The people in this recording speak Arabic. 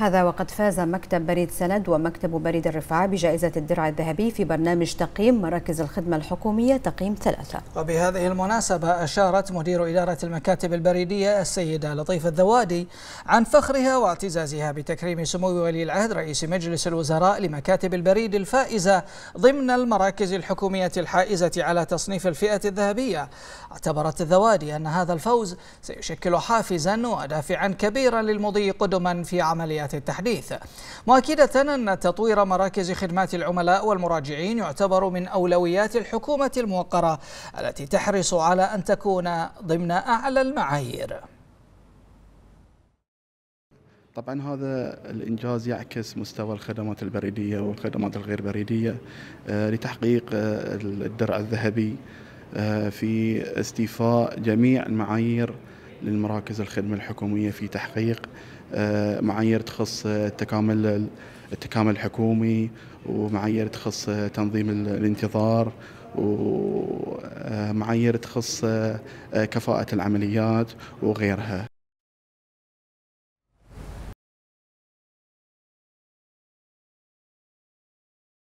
هذا وقد فاز مكتب بريد سند ومكتب بريد الرفاع بجائزة الدرع الذهبي في برنامج تقييم مراكز الخدمة الحكومية تقييم ثلاثة وبهذه المناسبة أشارت مدير إدارة المكاتب البريدية السيدة لطيفة الذوادي عن فخرها واعتزازها بتكريم سمو ولي العهد رئيس مجلس الوزراء لمكاتب البريد الفائزة ضمن المراكز الحكومية الحائزة على تصنيف الفئة الذهبية اعتبرت الذوادي أن هذا الفوز سيشكل حافزا ودافعا كبيرا للمضي قدما في عمليات جهة التحديث مؤكدة أن تطوير مراكز خدمات العملاء والمراجعين يعتبر من أولويات الحكومة الموقرة التي تحرص على أن تكون ضمن أعلى المعايير طبعا هذا الانجاز يعكس مستوى الخدمات البريديه والخدمات الغير بريديه آه، لتحقيق آه، الدرع الذهبي آه، في استيفاء جميع المعايير للمراكز الخدمة الحكومية في تحقيق آه، معايير تخص آه، التكامل التكامل الحكومي ومعايير تخص آه، تنظيم الانتظار ومعايير تخص كفاءة العمليات وغيرها